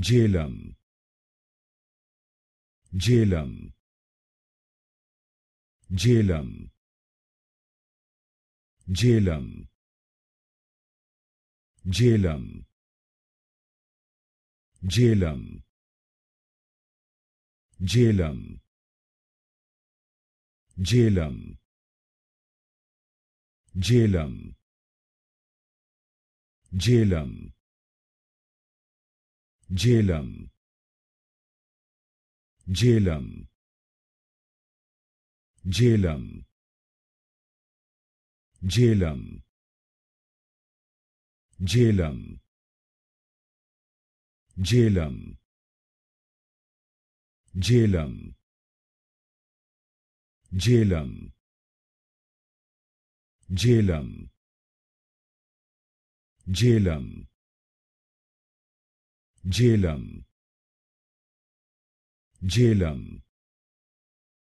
Jhelum. Jhelum. Jhelum. Jhelum. Jhelum. Jhelum. Jhelum. Jhelum. Jhelum. Jhelum. Jhelum. Jhelum. Jhelum. Jhelum. Jhelum. Jhelum. Jhelum. Jhelum. Jhelum. Jhelum. Jhelum. Jhelum.